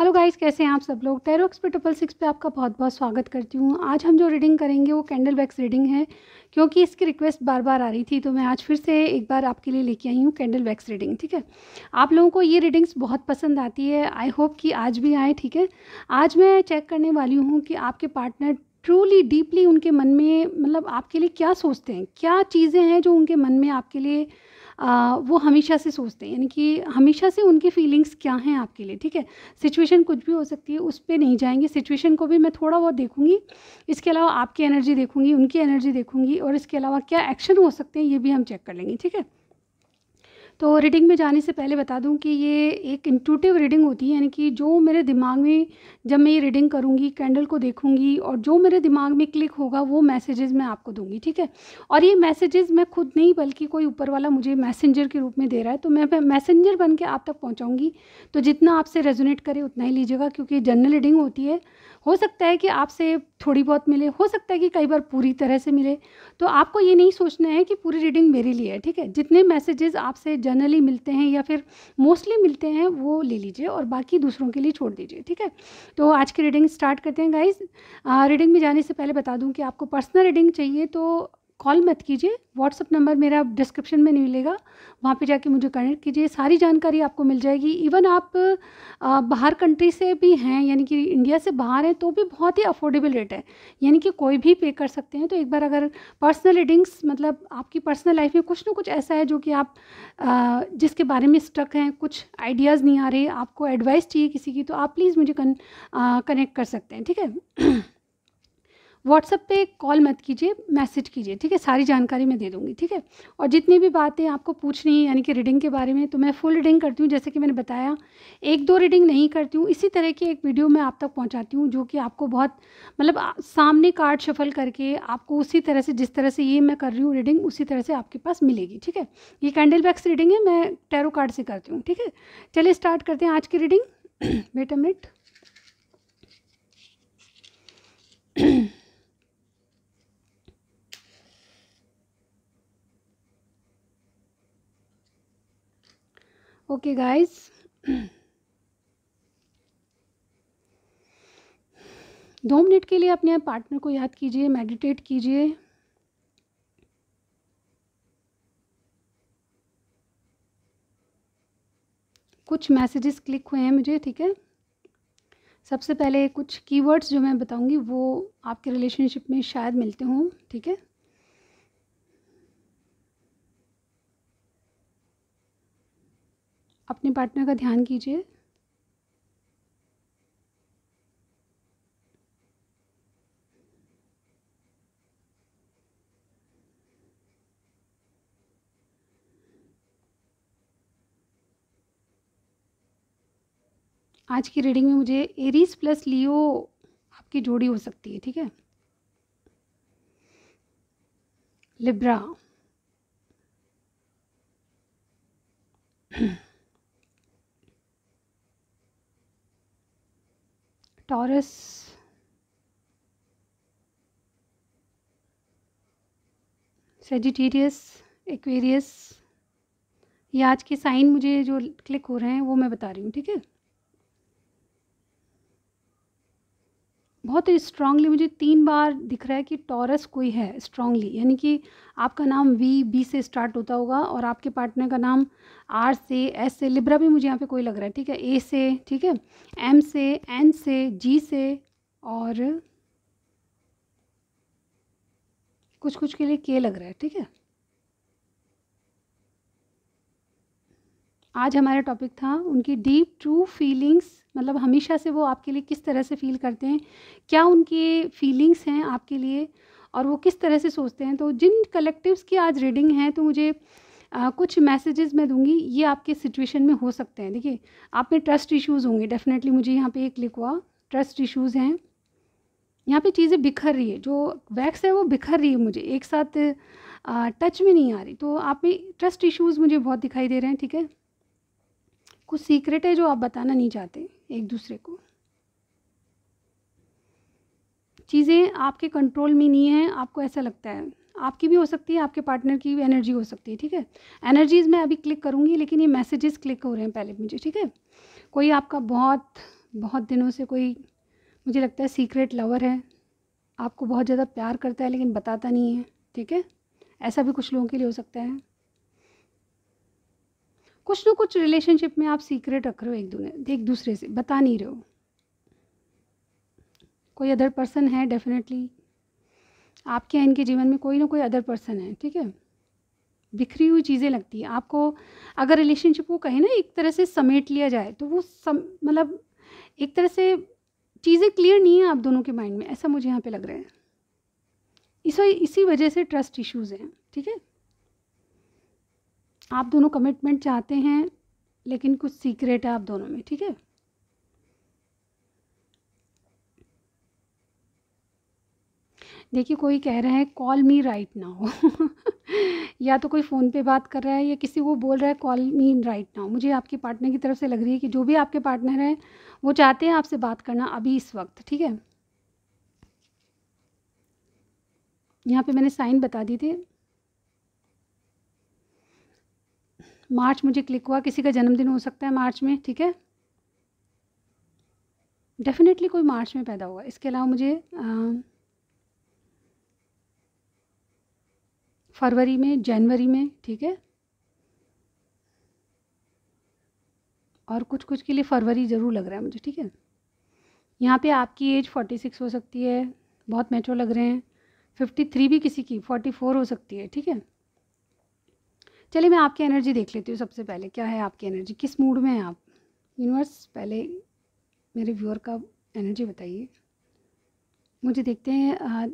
hello guys कैसे हैं आप सब लोग टेरोक्स पे ट्रिपल सिक्स पर आपका बहुत बहुत स्वागत करती हूँ आज हम जो रीडिंग करेंगे वो कैंडल वैक्स रीडिंग है क्योंकि इसकी रिक्वेस्ट बार बार आ रही थी तो मैं आज फिर से एक बार आपके लिए लेके आई हूँ कैंडल वैक्स रीडिंग ठीक है आप लोगों को ये रीडिंग्स बहुत पसंद आती है आई होप कि आज भी आए ठीक है आज मैं चेक करने वाली हूँ कि आपके पार्टनर ट्रूली डीपली उनके मन में मतलब आपके लिए क्या सोचते हैं क्या चीज़ें हैं जो उनके मन में आपके लिए वो हमेशा से सोचते हैं यानी कि हमेशा से उनकी फीलिंग्स क्या हैं आपके लिए ठीक है सिचुएशन कुछ भी हो सकती है उस पर नहीं जाएंगे सिचुएशन को भी मैं थोड़ा बहुत देखूँगी इसके अलावा आपकी एनर्जी देखूँगी उनकी एनर्जी देखूँगी और इसके अलावा क्या एक्शन हो सकते हैं ये भी हम चेक कर लेंगे ठीक है तो रीडिंग में जाने से पहले बता दूं कि ये एक इंटूटिव रीडिंग होती है यानी कि जो मेरे दिमाग में जब मैं ये रीडिंग करूँगी कैंडल को देखूँगी और जो मेरे दिमाग में क्लिक होगा वो मैसेजेस मैं आपको दूँगी ठीक है और ये मैसेजेस मैं खुद नहीं बल्कि कोई ऊपर वाला मुझे मैसेंजर के रूप में दे रहा है तो मैं मैसेंजर बन के आप तक पहुँचाऊँगी तो जितना आपसे रेजोनेट करे उतना ही लीजिएगा क्योंकि जनरल रीडिंग होती है हो सकता है कि आपसे थोड़ी बहुत मिले हो सकता है कि कई बार पूरी तरह से मिले तो आपको ये नहीं सोचना है कि पूरी रीडिंग मेरे लिए है ठीक है जितने मैसेजेस आपसे जनरली मिलते हैं या फिर मोस्टली मिलते हैं वो ले लीजिए और बाकी दूसरों के लिए छोड़ दीजिए ठीक है तो आज की रीडिंग स्टार्ट करते हैं गाइज रीडिंग में जाने से पहले बता दूँ कि आपको पर्सनल रीडिंग चाहिए तो कॉल मत कीजिए व्हाट्सअप नंबर मेरा डिस्क्रिप्शन में नहीं मिलेगा वहाँ पे जाके मुझे कनेक्ट कीजिए सारी जानकारी आपको मिल जाएगी इवन आप बाहर कंट्री से भी हैं यानी कि इंडिया से बाहर हैं तो भी बहुत ही अफोर्डेबल रेट है यानी कि कोई भी पे कर सकते हैं तो एक बार अगर पर्सनल रीडिंग्स मतलब आपकी पर्सनल लाइफ में कुछ ना कुछ ऐसा है जो कि आप जिसके बारे में स्ट्रक हैं कुछ आइडियाज़ नहीं आ रहे आपको एडवाइस चाहिए किसी की तो आप प्लीज़ मुझे कनेक्ट कर सकते हैं ठीक है व्हाट्सअप पे कॉल मत कीजिए मैसेज कीजिए ठीक है सारी जानकारी मैं दे दूँगी ठीक है और जितनी भी बातें आपको पूछनी है यानी कि रीडिंग के बारे में तो मैं फुल रीडिंग करती हूँ जैसे कि मैंने बताया एक दो रीडिंग नहीं करती हूँ इसी तरह की एक वीडियो मैं आप तक पहुँचाती हूँ जो कि आपको बहुत मतलब सामने कार्ड शफल करके आपको उसी तरह से जिस तरह से ये मैं कर रही हूँ रीडिंग उसी तरह से आपके पास मिलेगी ठीक है ये कैंडल बैक्स रीडिंग है मैं टैरो कार्ड से करती हूँ ठीक है चलिए स्टार्ट करते हैं आज की reading wait a minute okay guys दो मिनट के लिए अपने पार्टनर को याद कीजिए मेडिटेट कीजिए कुछ मैसेजेस क्लिक हुए हैं मुझे ठीक है सबसे पहले कुछ कीवर्ड्स जो मैं बताऊंगी वो आपके रिलेशनशिप में शायद मिलते हों ठीक है अपने पार्टनर का ध्यान कीजिए आज की रीडिंग में मुझे एरीज प्लस लियो आपकी जोड़ी हो सकती है ठीक है लिब्रा टॉरस सेजिटेरियस एक्वेरियस ये आज के साइन मुझे जो क्लिक हो रहे हैं वो मैं बता रही हूँ ठीक है बहुत ही स्ट्रांगली मुझे तीन बार दिख रहा है कि टॉरस कोई है स्ट्रांगली यानी कि आपका नाम वी बी से स्टार्ट होता होगा और आपके पार्टनर का नाम आर से एस से लिब्रा भी मुझे यहाँ पे कोई लग रहा है ठीक है ए से ठीक है एम से एन से जी से और कुछ कुछ के लिए के लग रहा है ठीक है आज हमारा टॉपिक था उनकी डीप ट्रू फीलिंग्स मतलब हमेशा से वो आपके लिए किस तरह से फील करते हैं क्या उनकी फीलिंग्स हैं आपके लिए और वो किस तरह से सोचते हैं तो जिन कलेक्टिव्स की आज रीडिंग है तो मुझे आ, कुछ मैसेजेस मैं दूंगी ये आपके सिचुएशन में हो सकते हैं देखिए आप में ट्रस्ट इश्यूज़ होंगे डेफिनेटली मुझे यहाँ पे एक लिख हुआ ट्रस्ट इश्यूज़ हैं यहाँ पे चीज़ें बिखर रही है जो वैक्स है वो बिखर रही है मुझे एक साथ आ, टच में नहीं आ रही तो आप में ट्रस्ट इश्यूज़ मुझे बहुत दिखाई दे रहे हैं ठीक है कुछ सीक्रेट है जो आप बताना नहीं चाहते एक दूसरे को चीज़ें आपके कंट्रोल में नहीं है आपको ऐसा लगता है आपकी भी हो सकती है आपके पार्टनर की भी एनर्जी हो सकती है ठीक है एनर्जीज़ मैं अभी क्लिक करूँगी लेकिन ये मैसेजेस क्लिक हो रहे हैं पहले मुझे ठीक है कोई आपका बहुत बहुत दिनों से कोई मुझे लगता है सीक्रेट लवर है आपको बहुत ज़्यादा प्यार करता है लेकिन बताता नहीं है ठीक है ऐसा भी कुछ लोगों के लिए हो सकता है कुछ ना कुछ रिलेशनशिप में आप सीक्रेट रख रहे हो एक दूसरे एक दूसरे से बता नहीं रहे हो कोई अदर पर्सन है डेफिनेटली आपके इनके जीवन में कोई ना कोई अदर पर्सन है ठीक है बिखरी हुई चीज़ें लगती है आपको अगर रिलेशनशिप को कहीं ना एक तरह से समेट लिया जाए तो वो सम मतलब एक तरह से चीज़ें क्लियर नहीं है आप दोनों के माइंड में ऐसा मुझे यहाँ पे लग रहा है इस इसी वजह से ट्रस्ट इश्यूज़ हैं ठीक है आप दोनों कमिटमेंट चाहते हैं लेकिन कुछ सीक्रेट है आप दोनों में ठीक है देखिए कोई कह रहा है कॉल मी राइट नाउ या तो कोई फ़ोन पे बात कर रहा है या किसी को बोल रहा है कॉल मी राइट नाउ मुझे आपके पार्टनर की तरफ से लग रही है कि जो भी आपके पार्टनर हैं वो चाहते हैं आपसे बात करना अभी इस वक्त ठीक है यहाँ पे मैंने साइन बता दी थी मार्च मुझे क्लिक हुआ किसी का जन्मदिन हो सकता है मार्च में ठीक है डेफिनेटली कोई मार्च में पैदा हुआ इसके अलावा मुझे फरवरी में जनवरी में ठीक है और कुछ कुछ के लिए फरवरी ज़रूर लग रहा है मुझे ठीक है यहाँ पे आपकी एज फोर्टी सिक्स हो सकती है बहुत मैचोर लग रहे हैं फिफ्टी थ्री भी किसी की फोर्टी फोर हो सकती है ठीक है चलिए मैं आपकी एनर्जी देख लेती हूँ सबसे पहले क्या है आपकी एनर्जी किस मूड में हैं आप यूनिवर्स पहले मेरे व्यूअर का एनर्जी बताइए मुझे देखते हैं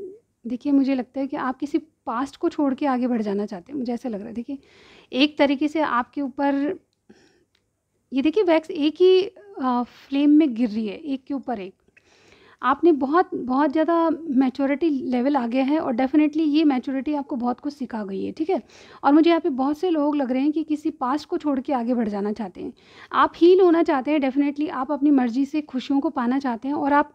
देखिए मुझे लगता है कि आप किसी पास्ट को छोड़ के आगे बढ़ जाना चाहते हैं मुझे ऐसा लग रहा है देखिए एक तरीके से आपके ऊपर ये देखिए वैक्स एक ही फ्लेम में गिर रही है एक के ऊपर एक आपने बहुत बहुत ज़्यादा मैच्योरिटी लेवल आ गया है और डेफिनेटली ये मैच्योरिटी आपको बहुत कुछ सिखा गई है ठीक है और मुझे यहाँ पे बहुत से लोग लग रहे हैं कि किसी पास्ट को छोड़ के आगे बढ़ जाना चाहते हैं आप हील होना चाहते हैं डेफिनेटली आप अपनी मर्जी से खुशियों को पाना चाहते हैं और आप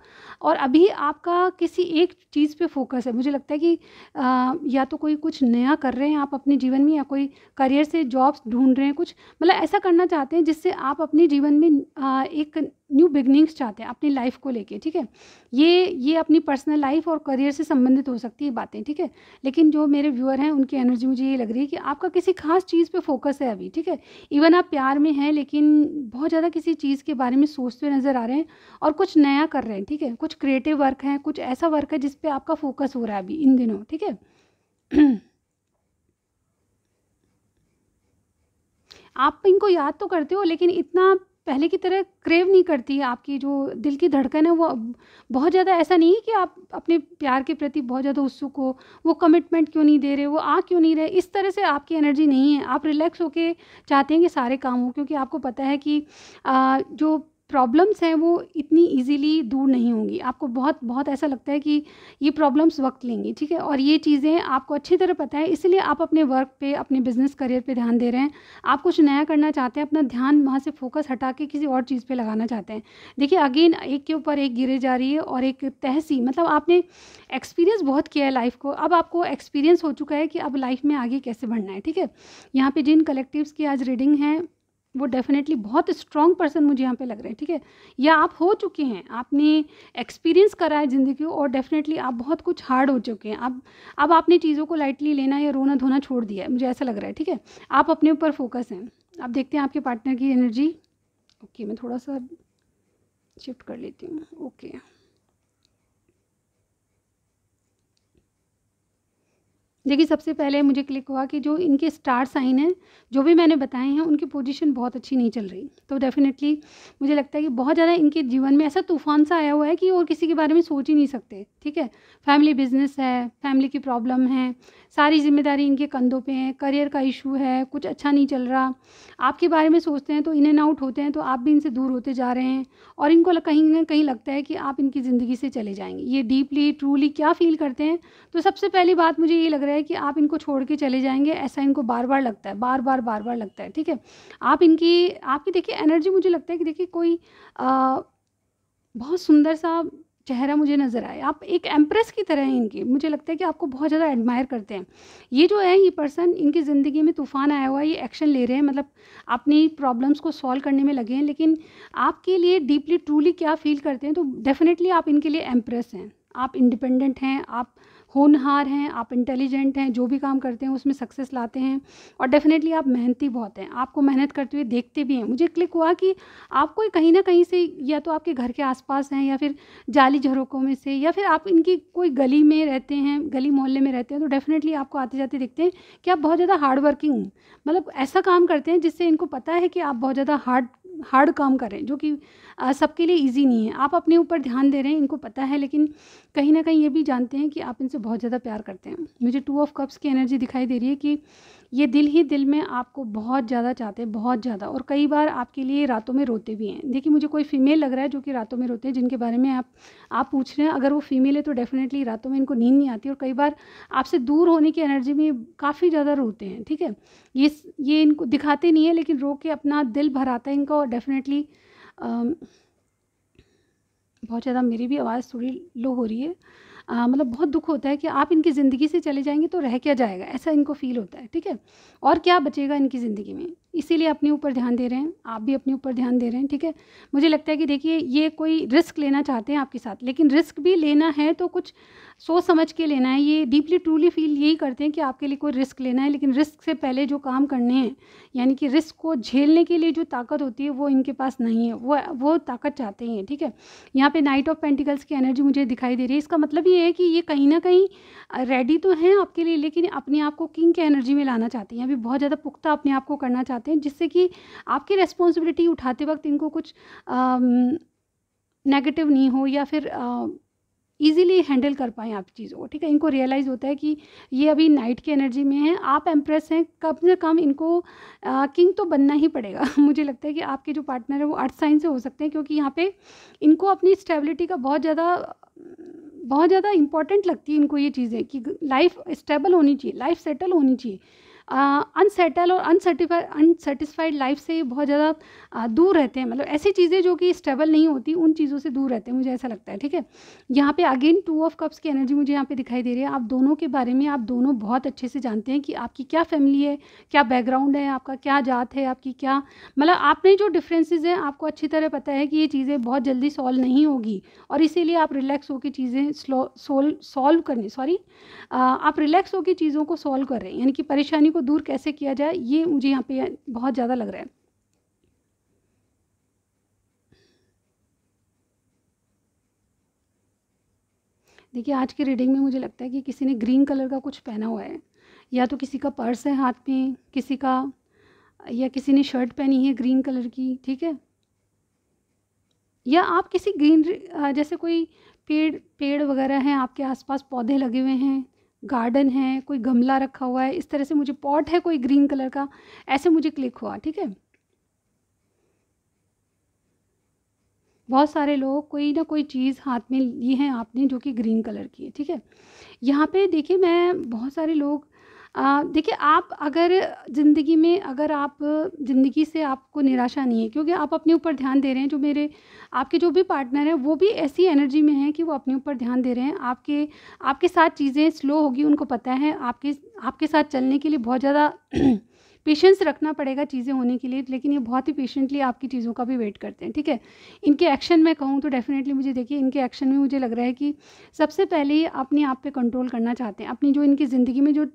और अभी आपका किसी एक चीज़ पर फोकस है मुझे लगता है कि आ, या तो कोई कुछ नया कर रहे हैं आप अपने जीवन में या कोई करियर से जॉब्स ढूंढ रहे हैं कुछ मतलब ऐसा करना चाहते हैं जिससे आप अपने जीवन में आ, एक न्यू बिगनिंग्स चाहते हैं अपनी लाइफ को लेके ठीक है ये ये अपनी पर्सनल लाइफ और करियर से संबंधित हो सकती है बातें ठीक है लेकिन जो मेरे व्यूअर हैं उनकी एनर्जी मुझे ये लग रही है कि आपका किसी खास चीज़ पे फोकस है अभी ठीक है इवन आप प्यार में हैं लेकिन बहुत ज़्यादा किसी चीज़ के बारे में सोचते हुए नज़र आ रहे हैं और कुछ नया कर रहे हैं ठीक है कुछ क्रिएटिव वर्क है कुछ ऐसा वर्क है जिसपे आपका फोकस हो रहा है अभी इन दिनों ठीक है आप इनको याद तो करते हो लेकिन इतना पहले की तरह क्रेव नहीं करती है आपकी जो दिल की धड़कन है वो बहुत ज़्यादा ऐसा नहीं है कि आप अपने प्यार के प्रति बहुत ज़्यादा उत्सुक हो वो कमिटमेंट क्यों नहीं दे रहे वो आ क्यों नहीं रहे इस तरह से आपकी एनर्जी नहीं है आप रिलैक्स होके चाहते हैं कि सारे काम हो क्योंकि आपको पता है कि आ, जो प्रॉब्लम्स हैं वो इतनी इजीली दूर नहीं होंगी आपको बहुत बहुत ऐसा लगता है कि ये प्रॉब्लम्स वक्त लेंगी ठीक है और ये चीज़ें आपको अच्छी तरह पता है इसलिए आप अपने वर्क पे अपने बिजनेस करियर पे ध्यान दे रहे हैं आप कुछ नया करना चाहते हैं अपना ध्यान वहाँ से फोकस हटा के किसी और चीज़ पर लगाना चाहते हैं देखिए अगेन एक के ऊपर एक गिरे जा रही है और एक तहसी मतलब आपने एक्सपीरियंस बहुत किया है लाइफ को अब आपको एक्सपीरियंस हो चुका है कि अब लाइफ में आगे कैसे बढ़ना है ठीक है यहाँ पर जिन कलेक्टिव्स की आज रीडिंग है वो डेफिनेटली बहुत स्ट्रॉन्ग पर्सन मुझे यहाँ पे लग रहे हैं ठीक है या आप हो चुके हैं आपने एक्सपीरियंस करा है ज़िंदगी और डेफिनेटली आप बहुत कुछ हार्ड हो चुके हैं अब अब आपने चीज़ों को लाइटली लेना या रोना धोना छोड़ दिया है मुझे ऐसा लग रहा है ठीक है आप अपने ऊपर फोकस हैं आप देखते हैं आपके पार्टनर की एनर्जी ओके मैं थोड़ा सा शिफ्ट कर लेती हूँ ओके देखिए सबसे पहले मुझे क्लिक हुआ कि जो इनके स्टार साइन हैं जो भी मैंने बताए हैं उनकी पोजीशन बहुत अच्छी नहीं चल रही तो डेफिनेटली मुझे लगता है कि बहुत ज़्यादा इनके जीवन में ऐसा तूफान सा आया हुआ है कि और किसी के बारे में सोच ही नहीं सकते ठीक है फैमिली बिजनेस है फैमिली की प्रॉब्लम है सारी जिम्मेदारी इनके कंधों पर है करियर का इशू है कुछ अच्छा नहीं चल रहा आपके बारे में सोचते हैं तो इन एंड आउट होते हैं तो आप भी इनसे दूर होते जा रहे हैं और इनको कहीं ना कहीं लगता है कि आप इनकी ज़िंदगी से चले जाएंगे ये डीपली ट्रूली क्या फील करते हैं तो सबसे पहली बात मुझे ये लग रहा है है कि आप इनको छोड़ के चले जाएंगे ऐसा इनको बार बार लगता है बार बार बार बार लगता है ठीक है आप इनकी आपकी देखिए एनर्जी मुझे लगता है कि देखिए कोई आ, बहुत सुंदर सा चेहरा मुझे नज़र आए आप एक एम्प्रेस की तरह हैं इनकी मुझे लगता है कि आपको बहुत ज़्यादा एडमायर करते हैं ये जो है ये पर्सन इनकी ज़िंदगी में तूफ़ान आया हुआ है ये एक्शन ले रहे हैं मतलब अपनी प्रॉब्लम्स को सॉल्व करने में लगे हैं लेकिन आपके लिए डीपली ट्रूली क्या फील करते हैं तो डेफ़िनेटली आप इनके लिए एम्प्रेस हैं आप इंडिपेंडेंट हैं आप होनहार हैं आप इंटेलिजेंट हैं जो भी काम करते हैं उसमें सक्सेस लाते हैं और डेफिनेटली आप मेहनती बहुत हैं आपको मेहनत करते हुए देखते भी हैं मुझे क्लिक हुआ कि आपको कहीं ना कहीं से या तो आपके घर के आसपास हैं या फिर जाली झरोकों में से या फिर आप इनकी कोई गली में रहते हैं गली मोहल्ले में रहते हैं तो डेफिनेटली आपको आते जाते देखते हैं कि आप बहुत ज़्यादा हार्ड वर्किंग मतलब ऐसा काम करते हैं जिससे इनको पता है कि आप बहुत ज़्यादा हार्ड हार्ड काम करें जो कि सबके लिए ईजी नहीं है आप अपने ऊपर ध्यान दे रहे हैं इनको पता है लेकिन कहीं ना कहीं ये भी जानते हैं कि आप इनसे बहुत ज़्यादा प्यार करते हैं मुझे टू ऑफ कप्स की एनर्जी दिखाई दे रही है कि ये दिल ही दिल में आपको बहुत ज़्यादा चाहते हैं बहुत ज़्यादा और कई बार आपके लिए रातों में रोते भी हैं देखिए मुझे कोई फीमेल लग रहा है जो कि रातों में रोते हैं जिनके बारे में आप आप पूछ रहे हैं अगर वो फीमेल है तो डेफिनेटली रातों में इनको नींद नहीं आती और कई बार आपसे दूर होने की एनर्जी में काफ़ी ज़्यादा रोते हैं ठीक है ये ये इनको दिखाते नहीं है लेकिन रो के अपना दिल भराता है इनका और और डेफिनेटली um, बहुत ज़्यादा मेरी भी आवाज़ थोड़ी लो हो रही है मतलब बहुत दुख होता है कि आप इनकी ज़िंदगी से चले जाएंगे तो रह क्या जाएगा ऐसा इनको फील होता है ठीक है और क्या बचेगा इनकी ज़िंदगी में इसीलिए अपने ऊपर ध्यान दे रहे हैं आप भी अपने ऊपर ध्यान दे रहे हैं ठीक है मुझे लगता है कि देखिए ये कोई रिस्क लेना चाहते हैं आपके साथ लेकिन रिस्क भी लेना है तो कुछ सोच समझ के लेना है ये डीपली ट्रूली फील यही करते हैं कि आपके लिए कोई रिस्क लेना है लेकिन रिस्क से पहले जो काम करने हैं यानी कि रिस्क को झेलने के लिए जो ताकत होती है वो इनके पास नहीं है वो वो ताकत चाहते हैं ठीक है यहाँ पे नाइट ऑफ पेंटिकल्स की एनर्जी मुझे दिखाई दे रही है इसका मतलब ये ये है कि ये कहीं ना कहीं रेडी तो हैं आपके लिए लेकिन अपने आप को किंग के एनर्जी में लाना चाहती हैं अभी बहुत ज़्यादा पुख्ता अपने आप को करना चाहते हैं जिससे कि आपकी रेस्पॉन्सिबिलिटी उठाते वक्त इनको कुछ नेगेटिव नहीं हो या फिर ईजिली हैंडल कर पाएँ आप चीज़ों को ठीक है इनको रियलाइज़ होता है कि ये अभी नाइट की एनर्जी में है आप एम्प्रेस हैं कम से कम इनको आ, किंग तो बनना ही पड़ेगा मुझे लगता है कि आपके जो पार्टनर है वो अर्थ साइन से हो सकते हैं क्योंकि यहाँ पे इनको अपनी स्टेबिलिटी का बहुत ज़्यादा बहुत ज़्यादा इंपॉर्टेंट लगती है इनको ये चीज़ें कि लाइफ स्टेबल होनी चाहिए लाइफ सेटल होनी चाहिए अनसेटल और अनसर्टिफाइड अनसेटिस्फाइड लाइफ से बहुत ज़्यादा दूर रहते हैं मतलब ऐसी चीज़ें जो कि स्टेबल नहीं होती उन चीज़ों से दूर रहते हैं मुझे ऐसा लगता है ठीक है यहाँ पे अगेन टू ऑफ कप्स की एनर्जी मुझे यहाँ पे दिखाई दे रही है आप दोनों के बारे में आप दोनों बहुत अच्छे से जानते हैं कि आपकी क्या फैमिली है क्या बैकग्राउंड है आपका क्या जात है आपकी क्या मतलब आपने जो डिफ्रेंसेज हैं आपको अच्छी तरह पता है कि ये चीज़ें बहुत जल्दी सॉल्व नहीं होगी और इसीलिए आप रिलैक्स होकर चीज़ें सॉल्व सॉल्व करने सॉरी आप रिलैक्स होकर चीज़ों को सॉल्व कर रहे हैं यानी कि परेशानी को दूर कैसे किया जाए ये मुझे यहाँ पे बहुत ज़्यादा लग रहा है देखिए आज की रीडिंग में मुझे लगता है कि किसी ने ग्रीन कलर का कुछ पहना हुआ है या तो किसी का पर्स है हाथ में किसी का या किसी ने शर्ट पहनी है ग्रीन कलर की ठीक है या आप किसी ग्रीन जैसे कोई पेड़ पेड़ वगैरह हैं आपके आसपास पौधे लगे हुए हैं गार्डन है कोई गमला रखा हुआ है इस तरह से मुझे पॉट है कोई ग्रीन कलर का ऐसे मुझे क्लिक हुआ ठीक है बहुत सारे लोग कोई ना कोई चीज़ हाथ में ली है आपने जो कि ग्रीन कलर की है ठीक है यहाँ पे देखिए मैं बहुत सारे लोग देखिए आप अगर ज़िंदगी में अगर आप ज़िंदगी से आपको निराशा नहीं है क्योंकि आप अपने ऊपर ध्यान दे रहे हैं जो मेरे आपके जो भी पार्टनर हैं वो भी ऐसी एनर्जी में हैं कि वो अपने ऊपर ध्यान दे रहे हैं आपके आपके साथ चीज़ें स्लो होगी उनको पता है आपके आपके साथ चलने के लिए बहुत ज़्यादा पेशेंस रखना पड़ेगा चीज़ें होने के लिए लेकिन ये बहुत ही पेशेंटली आपकी चीज़ों का भी वेट करते हैं ठीक है इनके एक्शन में कहूँ तो डेफिनेटली मुझे देखिए इनके एक्शन में मुझे लग रहा है कि सबसे पहले ये अपने आप पे कंट्रोल करना चाहते हैं अपनी जो इनकी ज़िंदगी में जो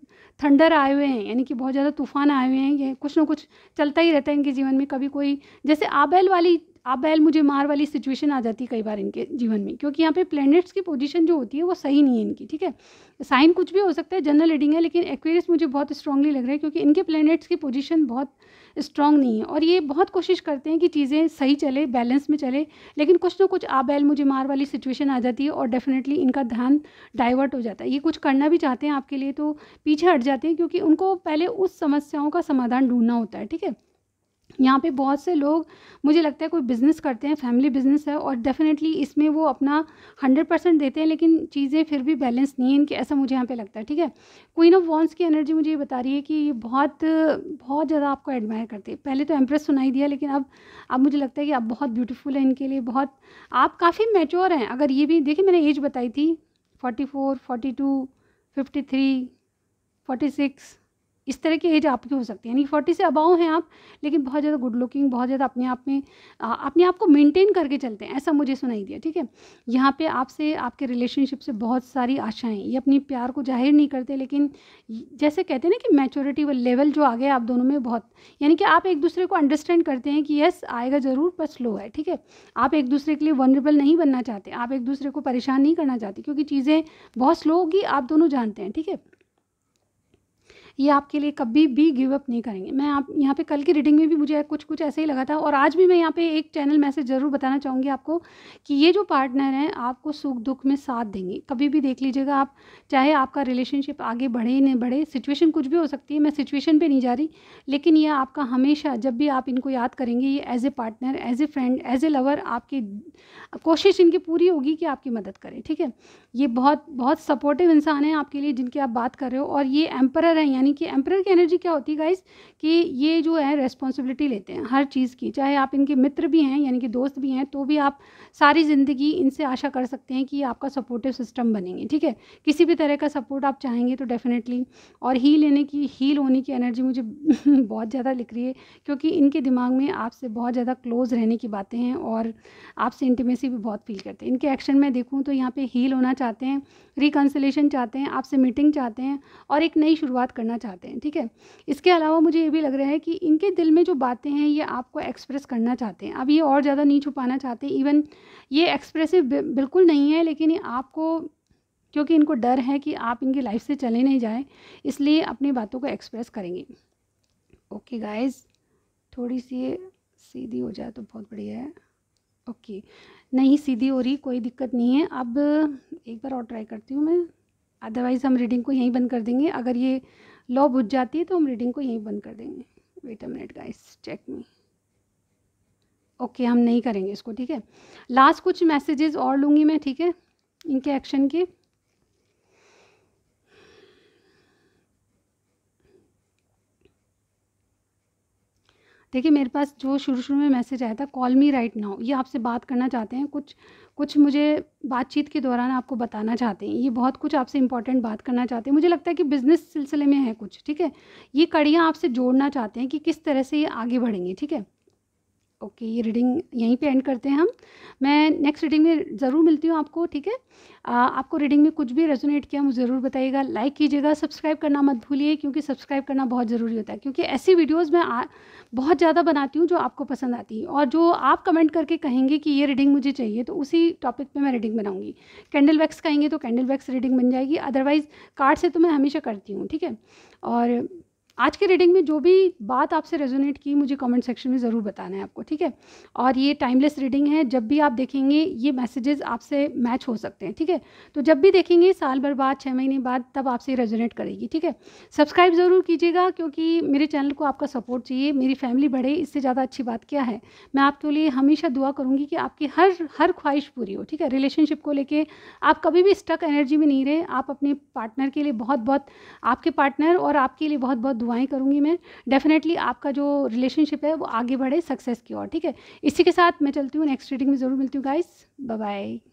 थंडर आए हुए हैं यानी कि बहुत ज़्यादा तूफान आए हुए हैं ये कुछ ना कुछ चलता ही रहता है इनके जीवन में कभी कोई जैसे आबैल वाली आप बैल मुझे मार वाली सिचुएशन आ जाती है कई बार इनके जीवन में क्योंकि यहाँ पे प्लैनेट्स की पोजीशन जो होती है वो सही नहीं है इनकी ठीक है साइन कुछ भी हो सकता है जनरल रीडिंग है लेकिन एक्वेरियस मुझे बहुत स्ट्रांगली लग रहा है क्योंकि इनके प्लैनेट्स की पोजीशन बहुत स्ट्रांग नहीं है और ये बहुत कोशिश करते हैं कि चीज़ें सही चले बैलेंस में चले लेकिन कुछ ना कुछ आ बैल मुझे मार वाली सिचुएशन आ जाती है और डेफिनेटली इनका ध्यान डाइवर्ट हो जाता है ये कुछ करना भी चाहते हैं आपके लिए तो पीछे हट जाते हैं क्योंकि उनको पहले उस समस्याओं का समाधान ढूंढना होता है ठीक है यहाँ पे बहुत से लोग मुझे लगता है कोई बिज़नेस करते हैं फैमिली बिज़नेस है और डेफ़िनेटली इसमें वो अपना हंड्रेड परसेंट देते हैं लेकिन चीज़ें फिर भी बैलेंस नहीं है इनके ऐसा मुझे यहाँ पे लगता है ठीक है क्वीन ऑफ वॉन्स की एनर्जी मुझे ये बता रही है कि ये बहुत बहुत ज़्यादा आपको एडमायर करती है पहले तो एम्प्रेस सुनाई दिया लेकिन अब अब मुझे लगता है कि आप बहुत ब्यूटीफुल हैं इनके लिए बहुत आप काफ़ी मेच्योर हैं अगर ये भी देखिए मैंने एज बताई थी forty four forty two fifty three forty six इस तरह की एज आपकी हो सकती है यानी फोर्टी से अबाव हैं आप लेकिन बहुत ज़्यादा गुड लुकिंग बहुत ज़्यादा अपने आप में अपने आप को मेंटेन करके चलते हैं ऐसा मुझे सुनाई दिया ठीक है यहाँ पे आपसे आपके रिलेशनशिप से बहुत सारी आशाएं ये अपनी प्यार को जाहिर नहीं करते लेकिन जैसे कहते हैं ना कि मेचोरिटी व लेवल जो आ गया आप दोनों में बहुत यानी कि आप एक दूसरे को अंडरस्टैंड करते हैं कि येस आएगा ज़रूर पर स्लो है ठीक है आप एक दूसरे के लिए वनरेबल नहीं बनना चाहते आप एक दूसरे को परेशान नहीं करना चाहते क्योंकि चीज़ें बहुत स्लो होगी आप दोनों जानते हैं ठीक है ये आपके लिए कभी भी गिव अप नहीं करेंगे मैं आप यहाँ पे कल की रीडिंग में भी मुझे कुछ कुछ ऐसे ही लगा था और आज भी मैं यहाँ पे एक चैनल मैसेज ज़रूर बताना चाहूँगी आपको कि ये जो पार्टनर हैं आपको सुख दुख में साथ देंगे कभी भी देख लीजिएगा आप चाहे आपका रिलेशनशिप आगे बढ़े नहीं बढ़े सिचुएशन कुछ भी हो सकती है मैं सिचुएशन पर नहीं जा रही लेकिन ये आपका हमेशा जब भी आप इनको याद करेंगे ये as a partner as a friend as a lover आपकी कोशिश इनकी पूरी होगी कि आपकी मदद करें ठीक है ये बहुत बहुत सपोर्टिव इंसान है आपके लिए जिनकी आप बात कर रहे हो और ये एम्परर हैं यानी कि एम्परर की एनर्जी क्या होती है गाइस कि ये जो है रेस्पॉन्सिबिलिटी लेते हैं हर चीज़ की चाहे आप इनके मित्र भी हैं यानी कि दोस्त भी हैं तो भी आप सारी ज़िंदगी इनसे आशा कर सकते हैं कि आपका सपोर्टिव सिस्टम बनेंगे ठीक है किसी भी तरह का सपोर्ट आप चाहेंगे तो डेफिनेटली और ही लेने की हील होने की एनर्जी मुझे बहुत ज़्यादा लिख रही है क्योंकि इनके दिमाग में आपसे बहुत ज़्यादा क्लोज रहने की बातें हैं और आपसे इंटीमेसी भी बहुत फील करते हैं इनके एक्शन में देखूँ तो यहाँ पर हील होना चाहते हैं रिकन्सलेशन चाहते हैं आपसे मीटिंग चाहते हैं और एक नई शुरुआत करना चाहते हैं ठीक है इसके अलावा मुझे ये भी लग रहा है कि इनके दिल में जो बातें हैं ये आपको एक्सप्रेस करना चाहते हैं अब ये और ज़्यादा नहीं छुपाना चाहते इवन ये एक्सप्रेसिव बिल्कुल नहीं है लेकिन आपको क्योंकि इनको डर है कि आप इनकी लाइफ से चले नहीं जाएँ इसलिए अपनी बातों को एक्सप्रेस करेंगे ओके गाइज थोड़ी सी सीधी हो जाए तो बहुत बढ़िया है ओके नहीं सीधी हो रही कोई दिक्कत नहीं है अब एक बार और ट्राई करती हूँ मैं अदरवाइज़ हम रीडिंग को यहीं बंद कर देंगे अगर ये लॉ बुझ जाती है तो हम रीडिंग को यहीं बंद कर देंगे wait a minute guys check me okay हम नहीं करेंगे इसको ठीक है लास्ट कुछ मैसेजेस और लूँगी मैं ठीक है इनके एक्शन के देखिए मेरे पास जो शुरू शुरू में मैसेज आया था कॉल मी राइट नाउ ये आपसे बात करना चाहते हैं कुछ कुछ मुझे बातचीत के दौरान आपको बताना चाहते हैं ये बहुत कुछ आपसे इंपॉर्टेंट बात करना चाहते हैं मुझे लगता है कि बिज़नेस सिलसिले में है कुछ ठीक है ये कड़ियाँ आपसे जोड़ना चाहते हैं कि किस तरह से ये आगे बढ़ेंगे ठीक है ओके ये रीडिंग यहीं पे एंड करते हैं हम मैं नेक्स्ट रीडिंग में ज़रूर मिलती हूँ आपको ठीक है आपको रीडिंग में कुछ भी रेजोनेट किया मुझे ज़रूर बताइएगा लाइक कीजिएगा सब्सक्राइब करना मत भूलिए क्योंकि सब्सक्राइब करना बहुत ज़रूरी होता है क्योंकि ऐसी वीडियोज़ मैं बहुत ज़्यादा बनाती हूँ जो आपको पसंद आती है और जो आप कमेंट करके कहेंगे कि ये रीडिंग मुझे चाहिए तो उसी टॉपिक पे मैं रीडिंग बनाऊँगी कैंडल वैक्स कहेंगे तो कैंडल वैक्स रीडिंग बन जाएगी अदरवाइज़ कार्ड से तो मैं हमेशा करती हूँ ठीक है और आज के रीडिंग में जो भी बात आपसे रेजोनेट की मुझे कमेंट सेक्शन में ज़रूर बताना है आपको ठीक है और ये टाइमलेस रीडिंग है जब भी आप देखेंगे ये मैसेजेस आपसे मैच हो सकते हैं ठीक है तो जब भी देखेंगे साल भर बाद छः महीने बाद तब आपसे रेजोनेट करेगी ठीक है सब्सक्राइब ज़रूर कीजिएगा क्योंकि मेरे चैनल को आपका सपोर्ट चाहिए मेरी फैमिली बढ़े इससे ज़्यादा अच्छी बात क्या है मैं आपके लिए हमेशा दुआ करूँगी कि आपकी हर हर ख्वाहिश पूरी हो ठीक है रिलेशनशिप को लेकर आप कभी भी स्टक एनर्जी में नहीं रहे आप अपने पार्टनर के लिए बहुत बहुत आपके पार्टनर और आपके लिए बहुत बहुत दुआएं करूँगी मैं डेफिनेटली आपका जो रिलेशनशिप है वो आगे बढ़े सक्सेस की ओर ठीक है इसी के साथ मैं चलती हूँ नेक्स्ट रीडिंग में ज़रूर मिलती हूँ गाइस बाय